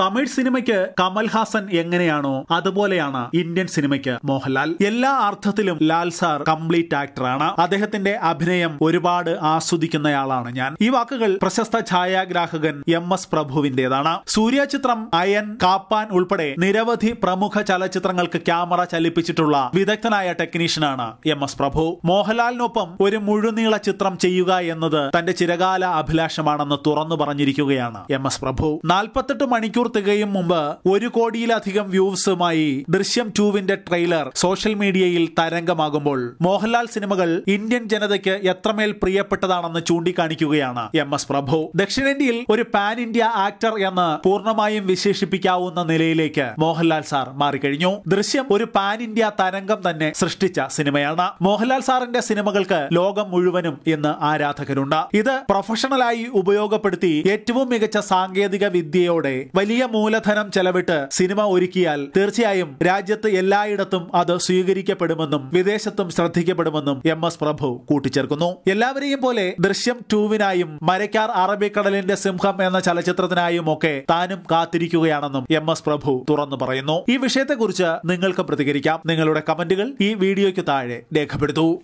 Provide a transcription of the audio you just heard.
തമിഴ് സിനിമയ്ക്ക് കമൽഹാസൻ എങ്ങനെയാണോ അതുപോലെയാണ് ഇന്ത്യൻ സിനിമയ്ക്ക് മോഹൻലാൽ എല്ലാ അർത്ഥത്തിലും ലാൽ സാർ കംപ്ലീറ്റ് ആക്ടറാണ് അദ്ദേഹത്തിന്റെ അഭിനയം ഒരുപാട് ആസ്വദിക്കുന്നയാളാണ് ഞാൻ ഈ വാക്കുകൾ പ്രശസ്ത ഛായാഗ്രാഹകൻ എം എസ് പ്രഭുവിന്റേതാണ് സൂര്യ ചിത്രം അയൻ കാപ്പാൻ ഉൾപ്പെടെ നിരവധി പ്രമുഖ ചലച്ചിത്രങ്ങൾക്ക് ക്യാമറ ചലിപ്പിച്ചിട്ടുള്ള വിദഗ്ധനായ ടെക്നീഷ്യനാണ് എം എസ് പ്രഭു മോഹൻലാലിനൊപ്പം ഒരു മുഴുനീള ചിത്രം ചെയ്യുക എന്നത് തന്റെ ചിരകാല അഭിലാഷമാണെന്ന് തുറന്നു പറഞ്ഞിരിക്കുകയാണ് എം എസ് പ്രഭു നാൽപ്പത്തെട്ട് മണിക്കൂർ മണിക്കൂർത്തുകയും മുമ്പ് ഒരു കോടിയിലധികം വ്യൂസുമായി ദൃശ്യം ടൂവിന്റെ ട്രെയിലർ സോഷ്യൽ മീഡിയയിൽ തരംഗമാകുമ്പോൾ മോഹൻലാൽ സിനിമകൾ ഇന്ത്യൻ ജനതയ്ക്ക് എത്രമേൽ പ്രിയപ്പെട്ടതാണെന്ന് ചൂണ്ടിക്കാണിക്കുകയാണ് എം എസ് പ്രഭു ദക്ഷിണേന്ത്യയിൽ ഒരു പാൻ ഇന്ത്യ ആക്ടർ എന്ന് പൂർണ്ണമായും വിശേഷിപ്പിക്കാവുന്ന നിലയിലേക്ക് മോഹൻലാൽ സാർ മാറിക്കഴിഞ്ഞു ദൃശ്യം ഒരു പാൻ ഇന്ത്യ തരംഗം തന്നെ സൃഷ്ടിച്ച സിനിമയാണ് മോഹൻലാൽ സാറിന്റെ സിനിമകൾക്ക് ലോകം മുഴുവനും ഇന്ന് ആരാധകരുണ്ട് ഇത് പ്രൊഫഷണലായി ഉപയോഗപ്പെടുത്തി ഏറ്റവും മികച്ച സാങ്കേതിക വിദ്യയോടെ വലിയ വലിയ മൂലധനം ചെലവിട്ട് സിനിമ ഒരുക്കിയാൽ തീർച്ചയായും രാജ്യത്ത് എല്ലായിടത്തും അത് സ്വീകരിക്കപ്പെടുമെന്നും വിദേശത്തും ശ്രദ്ധിക്കപ്പെടുമെന്നും എം എസ് പ്രഭു കൂട്ടിച്ചേർക്കുന്നു എല്ലാവരെയും പോലെ ദൃശ്യം ടൂവിനായും മരക്കാർ അറബിക്കടലിന്റെ സിംഹം എന്ന ചലച്ചിത്രത്തിനായും ഒക്കെ താനും കാത്തിരിക്കുകയാണെന്നും എം എസ് പ്രഭു തുറന്നു പറയുന്നു ഈ വിഷയത്തെക്കുറിച്ച് നിങ്ങൾക്ക് പ്രതികരിക്കാം നിങ്ങളുടെ കമന്റുകൾ ഈ വീഡിയോയ്ക്ക് താഴെ രേഖപ്പെടുത്തൂ